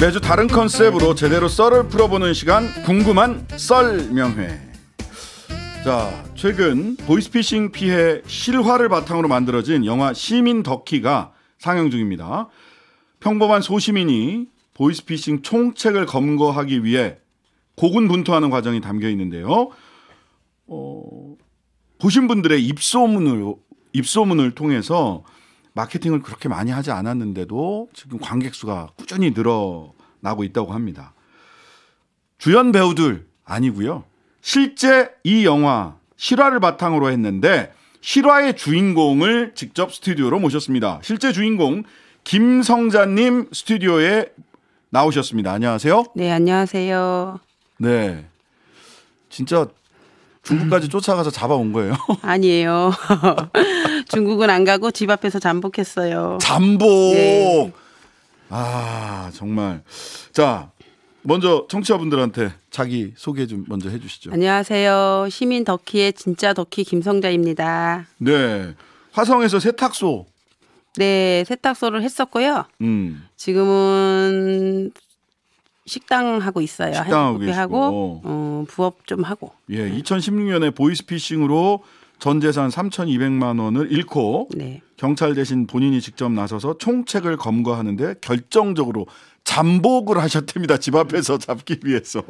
매주 다른 컨셉으로 제대로 썰을 풀어보는 시간 궁금한 썰명회 자 최근 보이스피싱 피해 실화를 바탕으로 만들어진 영화 시민 덕키가 상영 중입니다 평범한 소시민이 보이스피싱 총책을 검거하기 위해 고군분투하는 과정이 담겨 있는데요 어, 보신 분들의 입소문을 입소문을 통해서 마케팅을 그렇게 많이 하지 않았는데도 지금 관객 수가 꾸준히 늘어나고 있다고 합니다. 주연 배우들 아니고요. 실제 이 영화 실화를 바탕으로 했는데 실화의 주인공을 직접 스튜디오로 모셨습니다. 실제 주인공 김성자님 스튜디오에 나오셨습니다. 안녕하세요. 네, 안녕하세요. 네. 진짜 중국까지 쫓아가서 잡아온 거예요? 아니에요. 중국은 안 가고 집 앞에서 잠복했어요. 잠복. 네. 아 정말. 자 먼저 청취자분들한테 자기 소개 좀 먼저 해주시죠. 안녕하세요. 시민 덕키의 진짜 덕키 김성자입니다. 네. 화성에서 세탁소. 네, 세탁소를 했었고요. 음. 지금은 식당 하고 있어요. 식당 하고, 하고 어, 부업 좀 하고. 예, 2016년에 보이스피싱으로 전 재산 3,200만 원을 잃고 네. 경찰 대신 본인이 직접 나서서 총책을 검거하는데 결정적으로 잠복을 하셨답니다. 집 앞에서 잡기 위해서.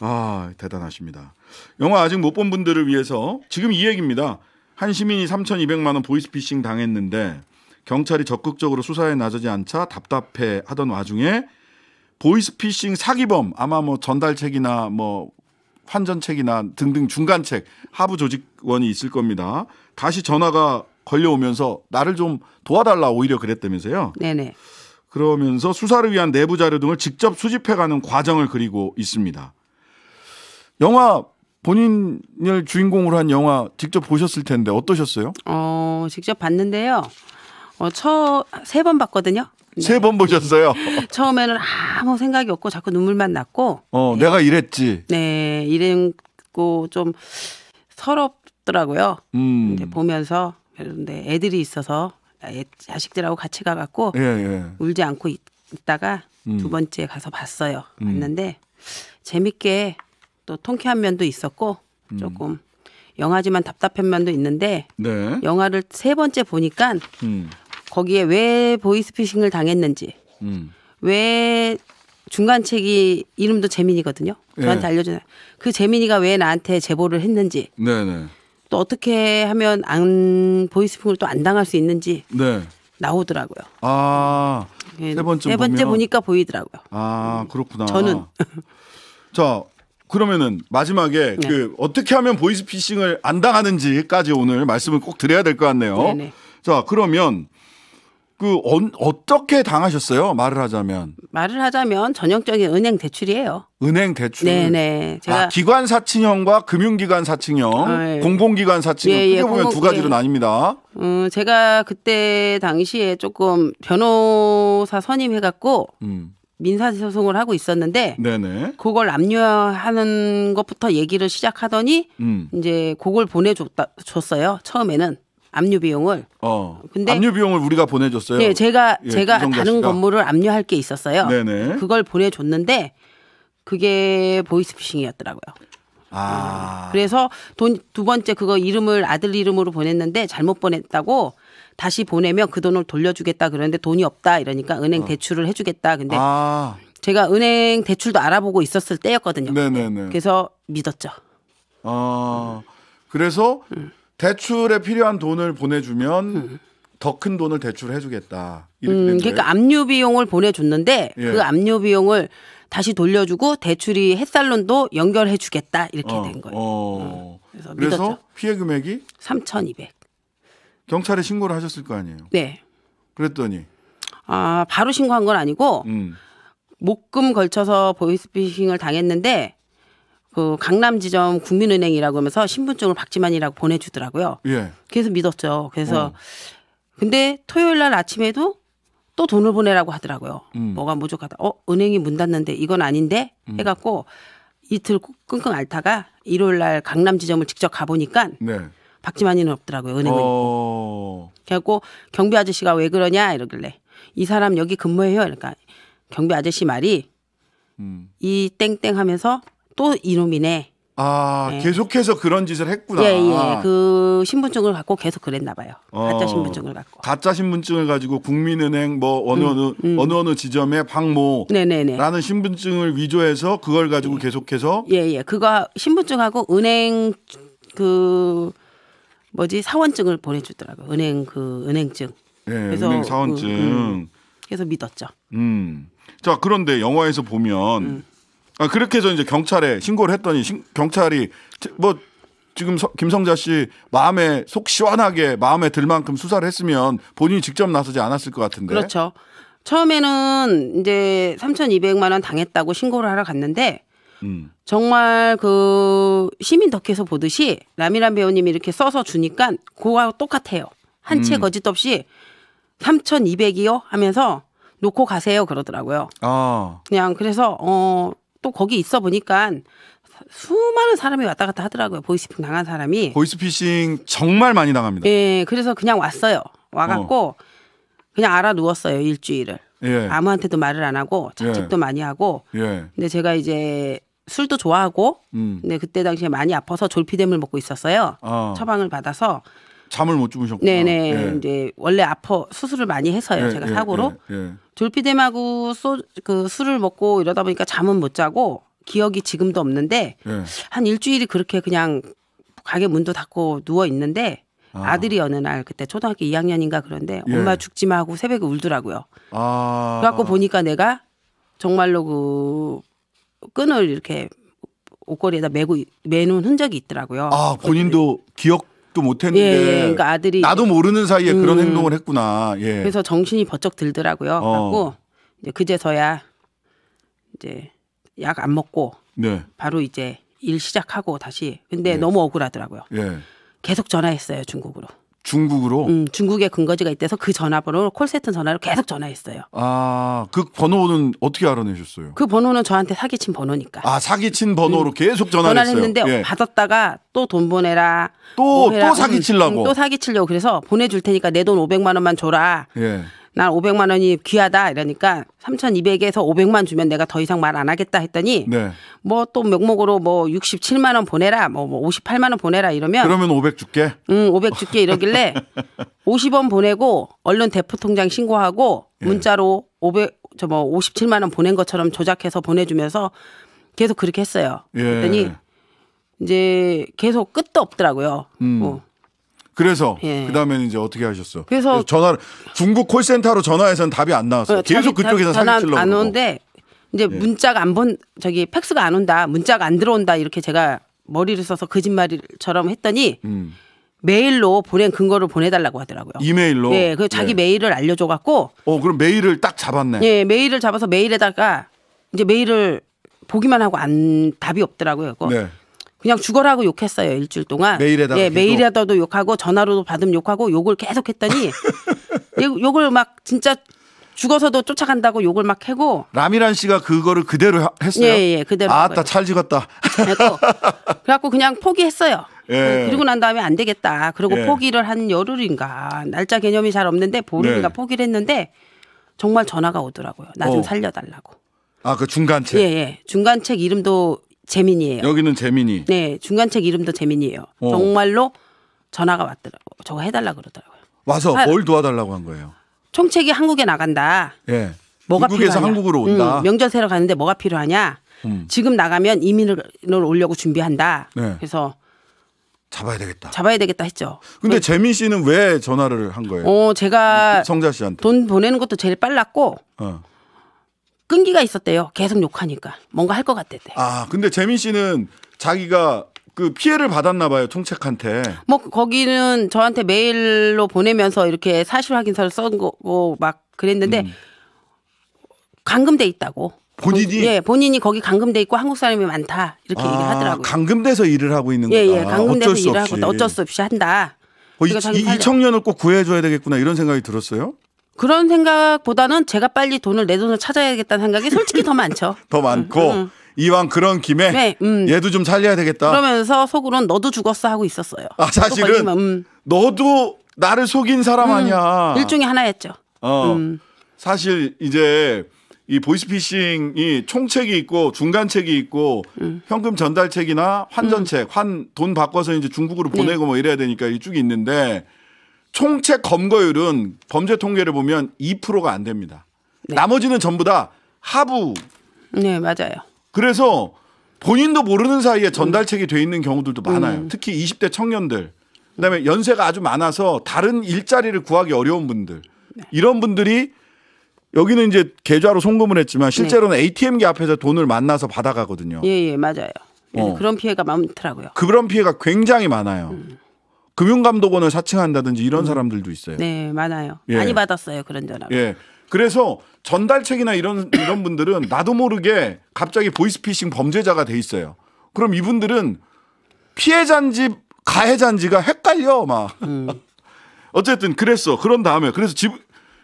아, 대단하십니다. 영화 아직 못 본 분들을 위해서 지금 이 얘기입니다. 한 시민이 3,200만 원 보이스피싱 당했는데 경찰이 적극적으로 수사에 나서지 않자 답답해 하던 와중에 보이스피싱 사기범 아마 뭐 전달책이나 뭐 환전책이나 등등 중간책 하부 조직원이 있을 겁니다. 다시 전화가 걸려오면서 나를 좀 도와달라 오히려 그랬다면서요. 네네. 그러면서 수사를 위한 내부 자료 등을 직접 수집해가는 과정을 그리고 있습니다. 영화 본인을 주인공으로 한 영화 직접 보셨을 텐데 어떠셨어요? 어, 직접 봤는데요. 어, 처, 세번 봤거든요. 네. 세번 보셨어요. 처음에는 아무 생각이 없고 자꾸 눈물만 났고. 어, 네. 내가 이랬지. 네, 이랬고 좀 서럽더라고요. 음. 이제 보면서 그런데 애들이 있어서 애, 자식들하고 같이 가갖고 예, 예. 울지 않고 있, 다가두 음. 번째 가서 봤어요. 음. 봤는데 재밌게 또 통쾌한 면도 있었고 음. 조금 영화지만 답답한 면도 있는데 네. 영화를 세 번째 보니까. 음. 거기에 왜 보이스피싱을 당했는지 음. 왜 중간 책이 이름도 재민이거든요. 저한테 네. 알려주는 그 재민이가 왜 나한테 제보를 했는지 네네. 또 어떻게 하면 안 보이스피싱을 또 안 당할 수 있는지 네. 나오더라고요. 아, 예, 네. 세 번째 세 번째 보면. 보니까 보이더라고요. 아, 그렇구나. 저는 자, 그러면은 마지막에 네. 그 어떻게 하면 보이스피싱을 안 당하는지까지 오늘 말씀을 꼭 드려야 될 것 같네요. 네네. 자, 그러면 그 어, 떻게 당하셨어요? 말을 하자면. 말을 하자면 전형적인 은행 대출이에요. 은행 대출. 네네. 네. 제가 아, 기관 사칭형과 금융기관 사칭형, 네. 공공기관 사칭형 예, 예 크게 예, 보면 공공, 두 가지로 예. 나뉩니다. 음, 제가 그때 당시에 조금 변호사 선임해갖고 음. 민사소송을 하고 있었는데 네네. 그걸 압류하는 것부터 얘기를 시작하더니 음. 이제 그걸 보내줬다 줬어요 처음에는 압류 비용을. 어. 근데 압류 비용을 우리가 보내줬어요. 네, 제가 예, 제가 다른 건물을 압류할 게 있었어요. 네네. 그걸 보내줬는데 그게 보이스피싱이었더라고요. 아. 음, 그래서 돈 두 번째 그거 이름을 아들 이름으로 보냈는데 잘못 보냈다고 다시 보내면 그 돈을 돌려주겠다 그러는데 돈이 없다 이러니까 은행 어. 대출을 해주겠다. 근데 아. 제가 은행 대출도 알아보고 있었을 때였거든요. 네네네. 그래서 믿었죠. 아. 그래서 음. 대출에 필요한 돈을 보내주면 음. 더큰 돈을 대출해 주겠다. 음, 그러니까 압류 비용을 보내줬는데 예. 그 압류 비용을 다시 돌려주고 대출이 햇살론도 연결해 주겠다 이렇게 어, 된 거예요. 어. 어 그래서, 그래서 피해 금액이 3,200. 경찰에 신고를 하셨을 거 아니에요. 네. 그랬더니 아 바로 신고한 건 아니고 음. 목금 걸쳐서 보이스피싱을 당했는데 그 강남 지점 국민은행이라고 하면서 신분증을 박지만이라고 보내주더라고요. 예. 그래서 믿었죠. 그래서 어. 근데 토요일 날 아침에도 또 돈을 보내라고 하더라고요. 음. 뭐가 부족하다. 어 은행이 문 닫는데 이건 아닌데 음. 해갖고 이틀 끙끙 앓다가 일요일 날 강남 지점을 직접 가보니까 네. 박지만이는 없더라고요. 은행은. 어. 그래갖고 경비 아저씨가 왜 그러냐 이러길래 이 사람 여기 근무해요. 그러니까 경비 아저씨 말이 음. 이 땡땡 하면서 또 이놈이네. 아 네. 계속해서 그런 짓을 했구나. 예예. 예. 그 신분증을 갖고 계속 그랬나 봐요. 어, 가짜 신분증을 갖고. 가짜 신분증을 가지고 국민은행 뭐 어느 음, 음. 어느 어느 지점에 박모 네네네. 라는 신분증을 위조해서 그걸 가지고 예. 계속해서 예예. 예. 그거 신분증하고 은행 그 뭐지 사원증을 보내주더라고. 은행 그 은행증. 예, 그래서 은행 사원증. 그, 음, 그래서 믿었죠. 음. 자 그런데 영화에서 보면. 음. 아, 그렇게 해서 이제 경찰에 신고를 했더니 신, 경찰이 뭐 지금 서, 김성자 씨 마음에 속 시원하게 마음에 들 만큼 수사를 했으면 본인이 직접 나서지 않았을 것 같은데. 그렇죠. 처음에는 이제 3,200만 원 당했다고 신고를 하러 갔는데 음. 정말 그 시민 덕에서 보듯이 라미란 배우님이 이렇게 써서 주니까 그거와 똑같아요. 한채 음. 거짓 없이 3,200이요 하면서 놓고 가세요 그러더라고요. 아. 그냥 그래서 어또 거기 있어 보니까 수많은 사람이 왔다 갔다 하더라고요. 보이스피싱 당한 사람이. 보이스피싱 정말 많이 당합니다. 예, 그래서 그냥 왔어요. 와갖고 어. 그냥 알아 누웠어요 일주일을. 예. 아무한테도 말을 안 하고 자책도 예. 많이 하고. 예. 근데 제가 이제 술도 좋아하고. 음. 근데 그때 당시에 많이 아파서 졸피뎀을 먹고 있었어요. 어. 처방을 받아서 잠을 못 주무셨고. 네네. 예. 이제 원래 아퍼 수술을 많이 해서요. 예, 제가 사고로 졸피뎀하고 소그 술을 먹고 이러다 보니까 잠은 못 자고 기억이 지금도 없는데 한 일주일이 그렇게 그냥 가게 문도 닫고 누워 있는데 아. 들이 어느 날 그때 초등학교 2학년인가 그런데 엄마 죽지 마 하고 새벽에 울더라고요. 아. 그래갖고 보니까 내가 정말로 그 끈을 이렇게 옷걸이에다 메고 매는 흔적이 있더라고요. 아 본인도 기억 생 못했는데 예, 예, 그러니까 아들이 나도 모르는 사이에 음. 그런 행동을 했구나. 예. 그래서 정신이 버쩍 들더라고요. 하고 어. 이 그제서야 이제 약 안 먹고 네. 바로 이제 일 시작하고 다시 근데 네. 너무 억울하더라고요. 예. 계속 전화했어요 중국으로. 중국으로? 음, 중국에 근거지가 있대서 그 전화번호로 콜센터 전화로 계속 전화했어요. 아, 그 번호는 어떻게 알아내셨어요? 그 번호는 저한테 사기친 번호니까. 아, 사기친 번호로 음. 계속 전화를, 했는데 예. 받았다가 또 돈 보내라. 또, 뭐 또 사기치려고. 음, 또 사기치려고. 그래서 보내줄 테니까 내 돈 500만 원만 줘라. 예. 난 500만 원이 귀하다 이러니까 3,200에서 500만 주면 내가 더 이상 말 안 하겠다 했더니 네. 뭐또 명목으로 뭐 67만 원 보내라 뭐, 뭐 58만 원 보내라 이러면 그러면 500 줄게. 응, 500 줄게 이러길래 50원 보내고 얼른 대포 통장 신고하고 예. 문자로 500 저 뭐 57만 원 보낸 것처럼 조작해서 보내 주면서 계속 그렇게 했어요. 예. 그랬더니 이제 계속 끝도 없더라고요. 음. 뭐. 그래서 예. 그다음에는 이제 어떻게 하셨어? 그래서, 그래서 전화 중국 콜센터로 전화해서는 답이 안 나왔어. 요 그 계속 그쪽에서 사기치려고. 안 오는데 이제 예. 문자가 안 본 저기 팩스가 안 온다. 문자가 안 들어온다. 이렇게 제가 머리를 써서 거짓말처럼 했더니 음. 메일로 보낸 근거를 보내달라고 하더라고요. 이메일로. 예, 그 자기 예. 메일을 알려줘 갖고. 어, 그럼 메일을 딱 잡았네. 예, 메일을 잡아서 메일에다가 이제 메일을 보기만 하고 안 답이 없더라고요. 그거. 네. 그냥 죽어라고 욕했어요 일주일 동안. 메일에다가. 예, 메일에다도 욕하고 전화로도 받음 욕하고 욕을 계속 했더니 예, 욕을 막 진짜 죽어서도 쫓아간다고 욕을 막 해고. 라미란 씨가 그거를 그대로 했어요. 예, 예, 그대로. 아따 잘 죽었다. 그래갖고, 그래갖고 그냥 포기했어요. 예. 어, 그리고 난 다음에 안 되겠다. 그리고 예. 포기를 한 열흘인가 날짜 개념이 잘 없는데 보름인가 네. 포기를 했는데 정말 전화가 오더라고요. 나좀 어. 살려달라고. 아 그 중간책. 예, 예. 중간책 이름도 재민이에요. 여기는 재민이. 네, 중간책 이름도 재민이에요. 어. 정말로 전화가 왔더라고. 저거 해달라 그러더라고요. 와서 아, 뭘 도와달라고 한 거예요? 총책이 한국에 나간다. 예. 뭐가 중국에서 한국으로 음, 온다. 음, 명절 새러 가는데 뭐가 필요하냐? 음. 지금 나가면 이민을 올려고 준비한다. 네. 그래서 잡아야 되겠다. 잡아야 되겠다 했죠. 근데 네. 재민 씨는 왜 전화를 한 거예요? 어, 제가 성자 씨한테 돈 보내는 것도 제일 빨랐고 어. 끈기가 있었대요. 계속 욕하니까 뭔가 할 것 같대대. 아 근데 재민 씨는 자기가 그 피해를 받았나 봐요 통책한테. 뭐 거기는 저한테 메일로 보내면서 이렇게 사실 확인서를 쓴고막 뭐 그랬는데 음. 감금돼 있다고. 본인이 예 본인이 거기 감금돼 있고 한국 사람이 많다 이렇게 아, 얘기를 하더라고요. 감금돼서 일을 하고 있는 거예 예, 예 감금돼서 일을 하고 있다. 어쩔 수 없이 한다. 어, 이, 그러니까 이, 이 청년을 꼭 구해줘야 되겠구나 이런 생각이 들었어요. 그런 생각보다는 제가 빨리 돈을 내 돈을 찾아야겠다는 생각이 솔직히 더 많죠. 더 많고 음, 음, 이왕 그런 김에 네, 음. 얘도 좀 살려야 되겠다. 그러면서 속으로는 너도 죽었어 하고 있었어요. 아 사실은 걸 음. 너도 나를 속인 사람 음, 아니야. 일종의 하나였죠. 어 사실 이제 이 보이스피싱이 총책이 있고 중간책이 있고 음. 현금 전달책이나 환전책, 음. 환돈 바꿔서 이제 중국으로 네. 보내고 네. 뭐 이래야 되니까 이쪽이 있는데 총체 검거율은 범죄 통계를 보면 2%가 안 됩니다. 네. 나머지는 전부 다 하부. 네, 맞아요. 그래서 본인도 모르는 사이에 음. 전달책이 돼 있는 경우들도 많아요. 음. 특히 20대 청년들. 그다음에 연세가 아주 많아서 다른 일자리를 구하기 어려운 분들. 네. 이런 분들이 여기는 이제 계좌로 송금을 했지만 네. 실제로는 네. ATM기 앞에서 돈을 만나서 받아가거든요. 예, 예, 맞아요. 예, 어. 그런 피해가 많더라고요. 그런 피해가 굉장히 많아요. 음. 금융감독원을 사칭한다든지 이런 음. 사람들도 있어요. 네, 많아요. 예. 많이 받았어요 그런 전화. 예. 그래서 전달책이나 이런 이런 분들은 나도 모르게 갑자기 보이스피싱 범죄자가 돼 있어요. 그럼 이분들은 피해자인지 가해자인지가 헷갈려 막. 음. 어쨌든 그랬어. 그런 다음에 그래서 집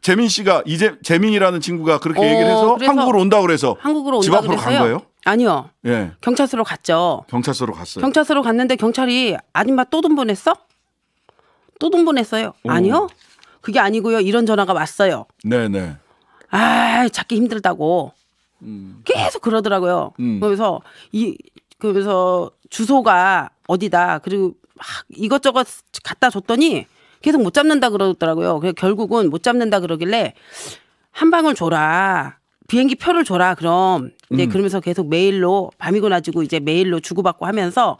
재민 씨가 이제 재민이라는 친구가 그렇게 어, 얘기를 해서 한국으로 온다 그래서 한국으로 집 앞으로 그랬어요? 간 거예요? 아니요. 예. 경찰서로 갔죠. 경찰서로 갔어요. 경찰서로 갔는데 경찰이 아줌마 또돈 보냈어? 또 동분했어요. 오. 아니요. 그게 아니고요. 이런 전화가 왔어요. 네네. 아, 찾기 힘들다고. 음. 계속 그러더라고요. 음. 그면서이그러면서 주소가 어디다 그리고 막 이것저것 갖다 줬더니 계속 못 잡는다 그러더라고요. 그래서 결국은 못 잡는다 그러길래 한 방을 줘라. 비행기 표를 줘라. 그럼 이제 음. 그러면서 계속 메일로 밤이고 나지고 이제 메일로 주고받고 하면서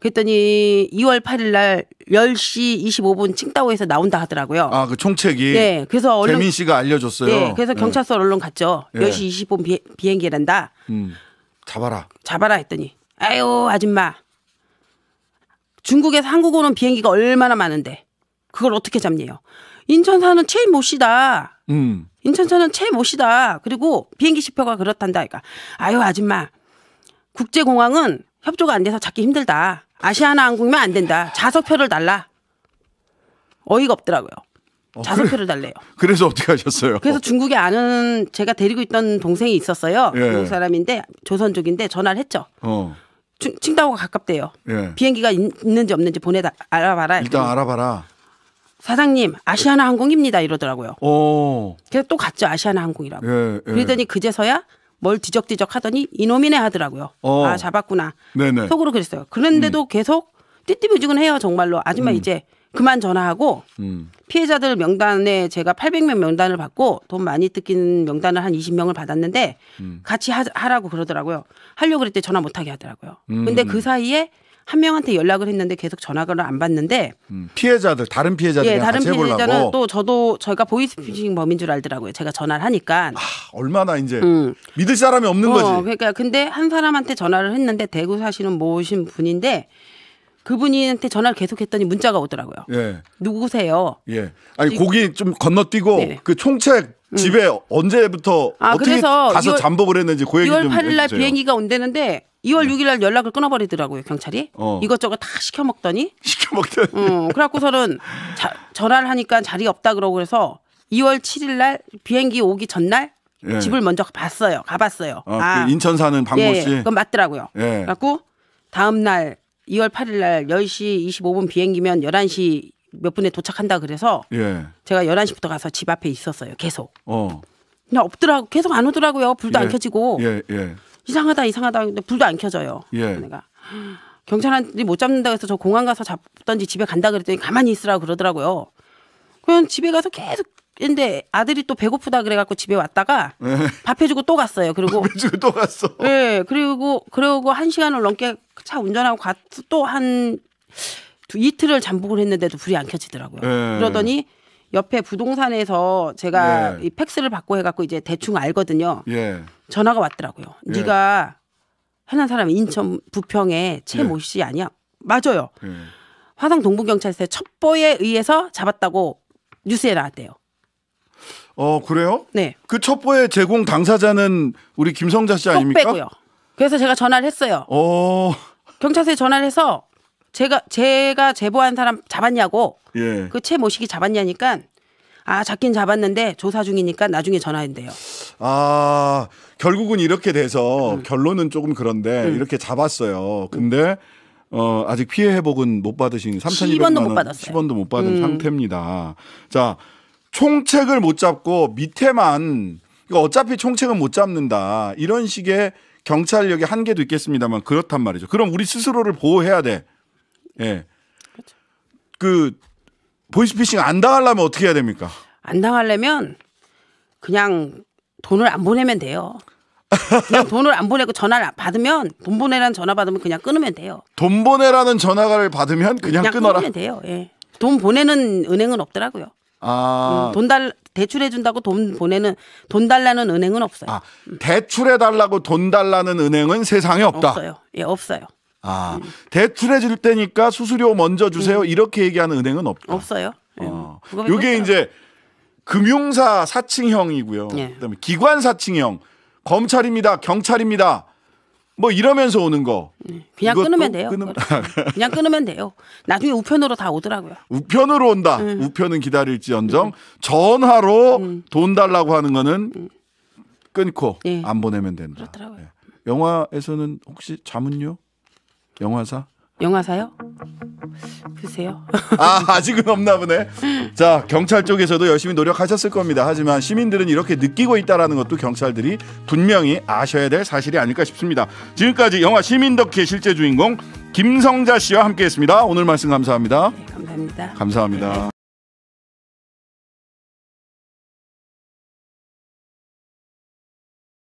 그랬더니 2월 8일 날 10시 25분 칭따오에서 나온다 하더라고요. 아, 그 총책이. 네. 그래서 얼른 재민 씨가 알려 줬어요. 네. 그래서 네. 경찰서 네. 얼른 갔죠. 네. 예. 10시 2 5분 비, 행기란다 음. 잡아라. 잡아라 했더니 아유, 아줌마. 중국에서 한국 오는 비행기가 얼마나 많은데 그걸 어떻게 잡냐요. 인천 사는 최모 씨다. 음. 인천 사는 최모 씨다. 그리고 비행기 시표가 그렇단다. 그러니까 아유, 아줌마. 국제공항은 협조가 안 돼서 찾기 힘들다. 아시아나 항공이면 안 된다. 자석표를 달라. 어이가 없더라고요. 어, 자석표를 달래요. 그래서 어떻게 하셨어요? 그래서 중국에 아는 제가 데리고 있던 동생이 있었어요. 예. 중국 사람인데 조선족인데 전화를 했죠. 어. 칭다오가 가깝대요. 예. 비행기가 있, 는지 없는지 보내 알아봐라. 일단 그럼. 알아봐라. 사장님 아시아나 항공입니다 이러더라고요. 오. 어. 그래서 또 갔죠 아시아나 항공이라고. 예, 예. 그러더니 그제서야 뭘 뒤적뒤적 하더니 이놈이네 하더라고요. 어. 아 잡았구나. 네네. 속으로 그랬어요. 그런데도 음. 계속 띠띠부지근해요 정말로. 아줌마 음. 이제 그만 전화하고 음. 피해자들 명단에 제가 800명 명단을 받고 돈 많이 뜯긴 명단을 한 20명을 받았는데 음. 같이 하, 라고 그러더라고요. 하려고 그랬더니 전화 못하게 하더라고요. 근데 음. 그 사이에 한 명한테 연락을 했는데 계속 전화를 안 받는데 음, 피해자들 다른 피해자들 예, 다른 피해자는 또 저도 저희가 보이스피싱 범인 줄 알더라고요. 제가 전화를 하니까 아, 얼마나 이제 음. 믿을 사람이 없는 어, 거지. 그러니까 근데 한 사람한테 전화를 했는데 대구 사시는 모신 분인데 그분한테 이 전화를 계속 했더니 문자가 오더라고요. 예. 누구세요? 예. 아니 고기 좀 건너뛰고 네네. 그 총책 음. 집에 음. 언제부터 아, 어떻게 가서 2월 잠복을 했는지 고그 얘기 좀 8일 날 비행기가 온대는데 2월 6일 날 연락을 끊어버리더라고요 경찰이. 어. 이것저것 다 시켜 먹더니. 시켜 먹더니. 음, 그래갖고서는 자, 전화를 하니까 자리 없다 그러고 그래서 2월 7일 날 비행기 오기 전날 예. 집을 먼저 봤어요. 가봤어요. 아, 아. 그 인천 사는 박모 예, 씨. 예, 그건 맞더라고요. 예. 그래갖고 다음 날 2월 8일 날 10시 25분 비행기면 11시 몇 분에 도착한다 그래서 예. 제가 11시부터 가서 집 앞에 있었어요. 계속. 어. 그냥 없더라고. 계속 안 오더라고요. 불도 안 예. 켜지고. 예, 예. 이상하다 이상하다 근데 불도 안 켜져요. 예. 내가 경찰한테 못 잡는다 해서 저 공항 가서 잡던지 집에 간다 그랬더니 가만히 있으라 그러더라고요. 그냥 집에 가서 계속 근데 아들이 또 배고프다 그래갖고 집에 왔다가 예. 밥 해주고 또 갔어요. 그리고 밥 해주고 또 갔어. 예. 네, 그리고 그러고 한 시간을 넘게 차 운전하고 갔 또한 이틀을 잠복을 했는데도 불이 안 켜지더라고요. 네. 그러더니 옆에 부동산에서 제가 예. 이 팩스를 받고 해갖고 이제 대충 알거든요. 예. 전화가 왔더라고요. 예. 네가 해난 사람 인천 부평의 최모 씨 아니야? 맞아요. 예. 화성 동부경찰서에 첩보에 의해서 잡았다고 뉴스에 나왔대요. 어 그래요? 네. 그 첩보의 제공 당사자는 우리 김성자 씨 아닙니까? 빼고요. 그래서 제가 전화를 했어요. 어. 경찰서에 전화를 해서 제가 제가 제보한 사람 잡았냐고 예. 그채 모시기 잡았냐니까 아 잡긴 잡았는데 조사 중이니까 나중에 전화한대요. 아 결국은 이렇게 돼서 음. 결론은 조금 그런데 음. 이렇게 잡았어요. 근데 어 아직 피해 회복은 못 받으신 3,200만 원, 못 받았어요. 10원도 못 받은 음. 상태입니다. 자 총책을 못 잡고 밑에만 그러 그러니까 어차피 총책은 못 잡는다 이런 식의 경찰력의 한계도 있겠습니다만 그렇단 말이죠. 그럼 우리 스스로를 보호해야 돼. 예. 그렇죠. 그 보이스피싱 안 당하려면 어떻게 해야 됩니까? 안 당하려면 그냥 돈을 안 보내면 돼요. 그냥 돈을 안 보내고 전화를 받으면 돈 보내라는 전화 받으면 그냥 끊으면 돼요. 돈 보내라는 전화를 받으면 그냥, 그냥 끊어라. 끊으면 돼요. 예. 돈 보내는 은행은 없더라고요. 아. 음, 돈달 대출해 준다고 돈 보내는 돈 달라는 은행은 없어요. 아, 대출해 달라고 돈 달라는 은행은 세상에 없다. 없어요. 예, 없어요. 아 음. 대출해 줄 때니까 수수료 먼저 주세요 음. 이렇게 얘기하는 은행은 없다. 없어요. 네. 어. 이게 이제 금융사 사칭형이고요. 예. 그다음에 기관 사칭형, 검찰입니다, 경찰입니다. 뭐 이러면서 오는 거. 네. 그냥 끊으면 돼요. 끊음... 아, 그냥 끊으면 돼요. 나중에 우편으로 다 오더라고요. 우편으로 온다. 음. 우편은 기다릴지언정 음. 전화로 음. 돈 달라고 하는 거는 음. 끊고 예. 안 보내면 된다. 그렇더라고요. 예. 영화에서는 혹시 자문요 영화사? 영화사요? 글쎄요. 아, 아직은 없나 보네. 자, 경찰 쪽에서도 열심히 노력하셨을 겁니다. 하지만 시민들은 이렇게 느끼고 있다라는 것도 경찰들이 분명히 아셔야 될 사실이 아닐까 싶습니다. 지금까지 영화 시민 덕후의 실제 주인공 김성자 씨와 함께했습니다. 오늘 말씀 감사합니다. 네, 감사합니다. 감사합니다.